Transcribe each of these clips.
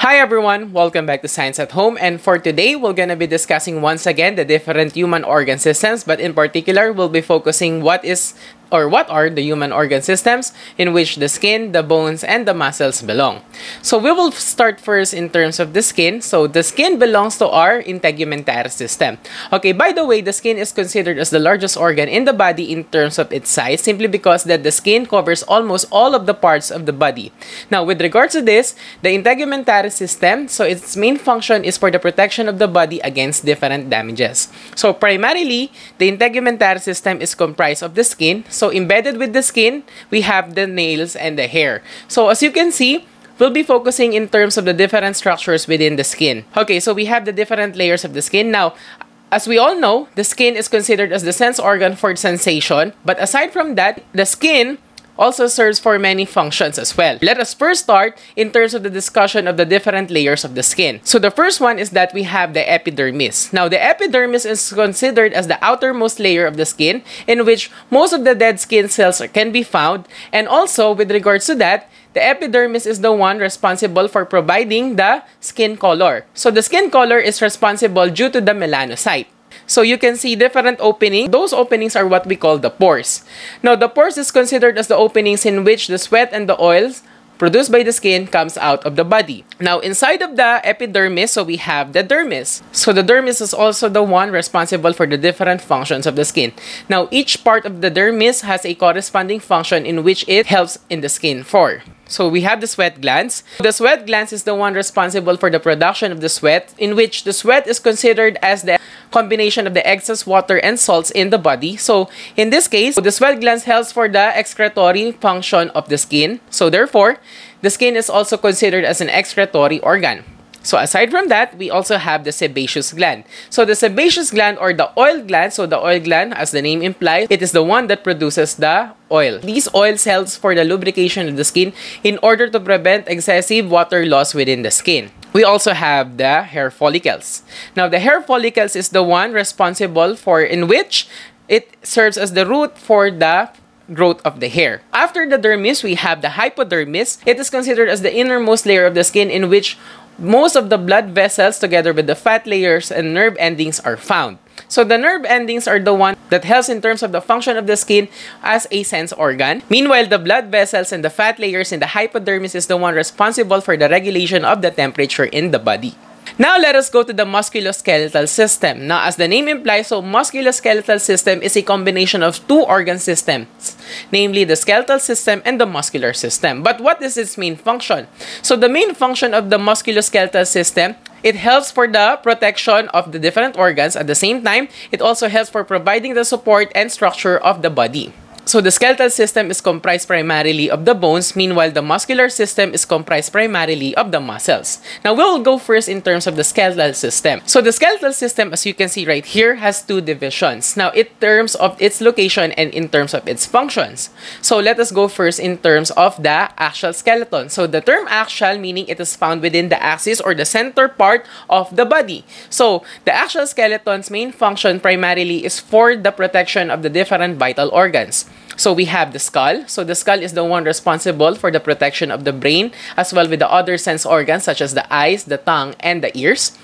Hi everyone, welcome back to Science at Home and for today we're gonna be discussing once again the different human organ systems but in particular we'll be focusing what is or what are the human organ systems in which the skin, the bones, and the muscles belong. So we will start first in terms of the skin. So the skin belongs to our integumentary system. Okay, by the way, the skin is considered as the largest organ in the body in terms of its size simply because that the skin covers almost all of the parts of the body. Now, with regards to this, the integumentary system, so its main function is for the protection of the body against different damages. So primarily, the integumentary system is comprised of the skin, so embedded with the skin, we have the nails and the hair. So as you can see, we'll be focusing in terms of the different structures within the skin. Okay, so we have the different layers of the skin. Now, as we all know, the skin is considered as the sense organ for sensation. But aside from that, the skin also serves for many functions as well. Let us first start in terms of the discussion of the different layers of the skin. So the first one is that we have the epidermis. Now the epidermis is considered as the outermost layer of the skin in which most of the dead skin cells can be found and also with regards to that, the epidermis is the one responsible for providing the skin color. So the skin color is responsible due to the melanocyte. So you can see different openings. Those openings are what we call the pores. Now the pores is considered as the openings in which the sweat and the oils produced by the skin comes out of the body. Now, inside of the epidermis, so we have the dermis. So the dermis is also the one responsible for the different functions of the skin. Now, each part of the dermis has a corresponding function in which it helps in the skin for. So we have the sweat glands. The sweat glands is the one responsible for the production of the sweat, in which the sweat is considered as the combination of the excess water and salts in the body. So in this case, the sweat glands helps for the excretory function of the skin. So therefore, the skin is also considered as an excretory organ. So aside from that, we also have the sebaceous gland. So the sebaceous gland or the oil gland, so the oil gland as the name implies, it is the one that produces the oil. These oils helps for the lubrication of the skin in order to prevent excessive water loss within the skin we also have the hair follicles. Now, the hair follicles is the one responsible for in which it serves as the root for the growth of the hair. After the dermis, we have the hypodermis. It is considered as the innermost layer of the skin in which most of the blood vessels together with the fat layers and nerve endings are found. So the nerve endings are the one that helps in terms of the function of the skin as a sense organ. Meanwhile, the blood vessels and the fat layers in the hypodermis is the one responsible for the regulation of the temperature in the body. Now let us go to the musculoskeletal system. Now as the name implies, so musculoskeletal system is a combination of two organ systems, namely the skeletal system and the muscular system. But what is its main function? So the main function of the musculoskeletal system it helps for the protection of the different organs. At the same time, it also helps for providing the support and structure of the body. So the skeletal system is comprised primarily of the bones, meanwhile the muscular system is comprised primarily of the muscles. Now we'll go first in terms of the skeletal system. So the skeletal system, as you can see right here, has two divisions. Now in terms of its location and in terms of its functions. So let us go first in terms of the axial skeleton. So the term axial meaning it is found within the axis or the center part of the body. So the axial skeleton's main function primarily is for the protection of the different vital organs. So we have the skull. So the skull is the one responsible for the protection of the brain as well with the other sense organs such as the eyes, the tongue, and the ears.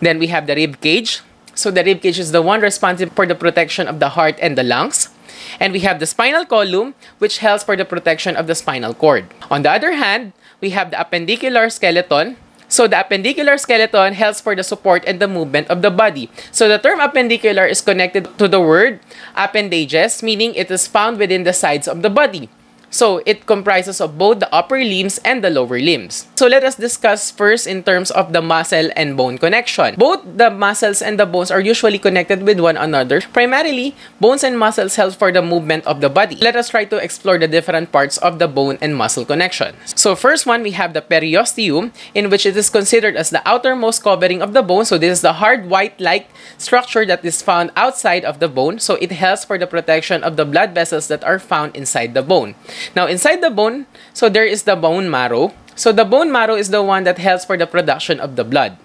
Then we have the rib cage. So the rib cage is the one responsible for the protection of the heart and the lungs. And we have the spinal column, which helps for the protection of the spinal cord. On the other hand, we have the appendicular skeleton, So the appendicular skeleton helps for the support and the movement of the body. So the term appendicular is connected to the word appendages, meaning it is found within the sides of the body. So it comprises of both the upper limbs and the lower limbs. So let us discuss first in terms of the muscle and bone connection. Both the muscles and the bones are usually connected with one another. Primarily, bones and muscles help for the movement of the body. Let us try to explore the different parts of the bone and muscle connection. So first one, we have the periosteum, in which it is considered as the outermost covering of the bone. So this is the hard white-like structure that is found outside of the bone. So it helps for the protection of the blood vessels that are found inside the bone. Now, inside the bone, so there is the bone marrow. So the bone marrow is the one that helps for the production of the blood.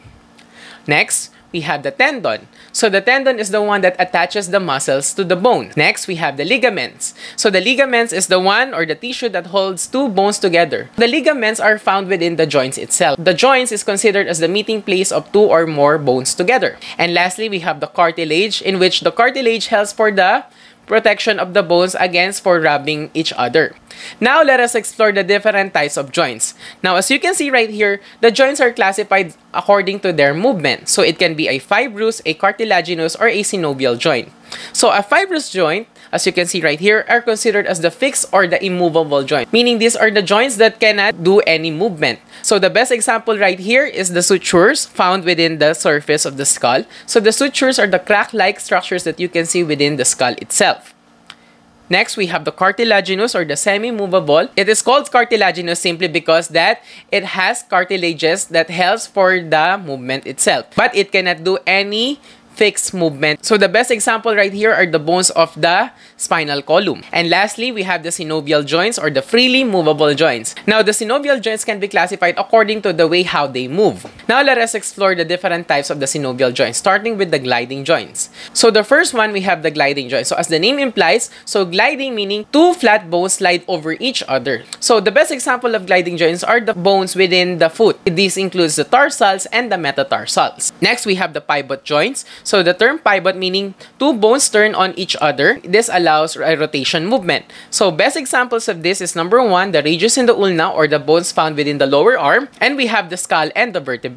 Next, we have the tendon. So the tendon is the one that attaches the muscles to the bone. Next, we have the ligaments. So the ligaments is the one or the tissue that holds two bones together. The ligaments are found within the joints itself. The joints is considered as the meeting place of two or more bones together. And lastly, we have the cartilage in which the cartilage helps for the protection of the bones against for rubbing each other. Now let us explore the different types of joints. Now as you can see right here, the joints are classified according to their movement. So it can be a fibrous, a cartilaginous, or a synovial joint. So a fibrous joint, as you can see right here, are considered as the fixed or the immovable joint, meaning these are the joints that cannot do any movement. So the best example right here is the sutures found within the surface of the skull. So the sutures are the crack-like structures that you can see within the skull itself. Next, we have the cartilaginous or the semi-movable. It is called cartilaginous simply because that it has cartilages that helps for the movement itself. But it cannot do any fixed movement. So the best example right here are the bones of the spinal column. And lastly, we have the synovial joints or the freely movable joints. Now, the synovial joints can be classified according to the way how they move. Now let us explore the different types of the synovial joints, starting with the gliding joints. So the first one, we have the gliding joint. So as the name implies, so gliding meaning two flat bones slide over each other. So the best example of gliding joints are the bones within the foot. This includes the tarsals and the metatarsals. Next, we have the pivot joints. So the term pivot meaning two bones turn on each other. This allows a rotation movement. So best examples of this is number one, the radius in the ulna or the bones found within the lower arm. And we have the skull and the vertebrae.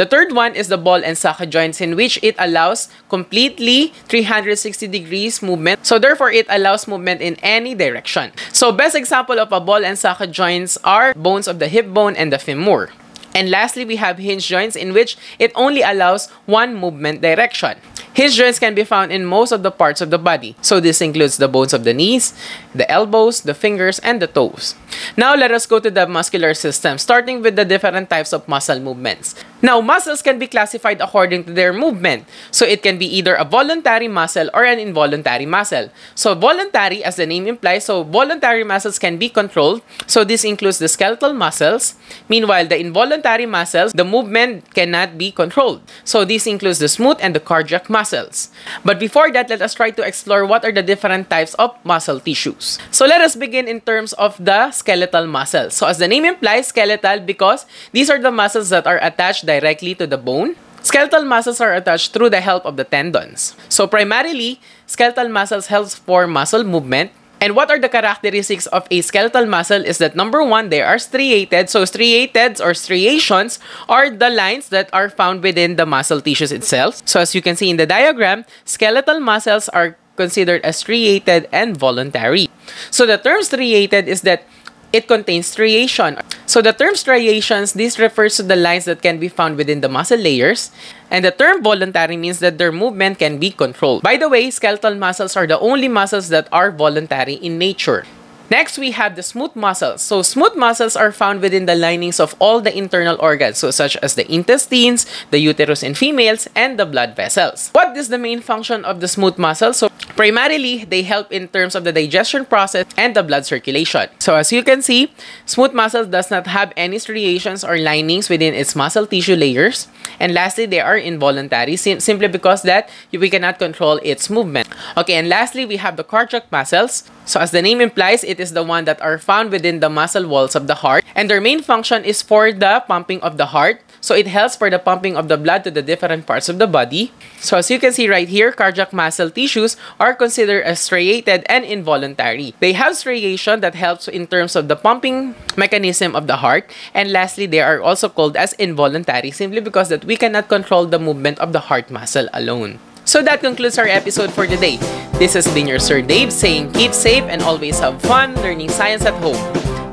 The third one is the ball and socket joints in which it allows completely 360 degrees movement. So therefore, it allows movement in any direction. So best example of a ball and socket joints are bones of the hip bone and the femur. And lastly, we have hinge joints in which it only allows one movement direction. Hinge joints can be found in most of the parts of the body. So this includes the bones of the knees, the elbows, the fingers, and the toes. Now let us go to the muscular system, starting with the different types of muscle movements. Now, muscles can be classified according to their movement. So it can be either a voluntary muscle or an involuntary muscle. So voluntary, as the name implies, so voluntary muscles can be controlled. So this includes the skeletal muscles. Meanwhile, the involuntary involuntary muscles, the movement cannot be controlled. So this includes the smooth and the cardiac muscles. But before that, let us try to explore what are the different types of muscle tissues. So let us begin in terms of the skeletal muscles. So as the name implies, skeletal because these are the muscles that are attached directly to the bone. Skeletal muscles are attached through the help of the tendons. So primarily, skeletal muscles helps for muscle movement, and what are the characteristics of a skeletal muscle is that number one, they are striated. So striated or striations are the lines that are found within the muscle tissues itself. So as you can see in the diagram, skeletal muscles are considered as striated and voluntary. So the term striated is that it contains striation. So the term striations, this refers to the lines that can be found within the muscle layers. And the term voluntary means that their movement can be controlled. By the way, skeletal muscles are the only muscles that are voluntary in nature. Next, we have the smooth muscles. So smooth muscles are found within the linings of all the internal organs, so such as the intestines, the uterus in females, and the blood vessels. What is the main function of the smooth muscles? So primarily, they help in terms of the digestion process and the blood circulation. So as you can see, smooth muscles does not have any striations or linings within its muscle tissue layers. And lastly, they are involuntary sim simply because that we cannot control its movement. Okay, and lastly, we have the cardiac muscles. So as the name implies, it is the one that are found within the muscle walls of the heart and their main function is for the pumping of the heart. So it helps for the pumping of the blood to the different parts of the body. So as you can see right here, cardiac muscle tissues are considered as striated and involuntary. They have striation that helps in terms of the pumping mechanism of the heart. And lastly, they are also called as involuntary simply because that we cannot control the movement of the heart muscle alone. So that concludes our episode for today. This has been your Sir Dave saying keep safe and always have fun learning science at home.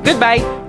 Goodbye!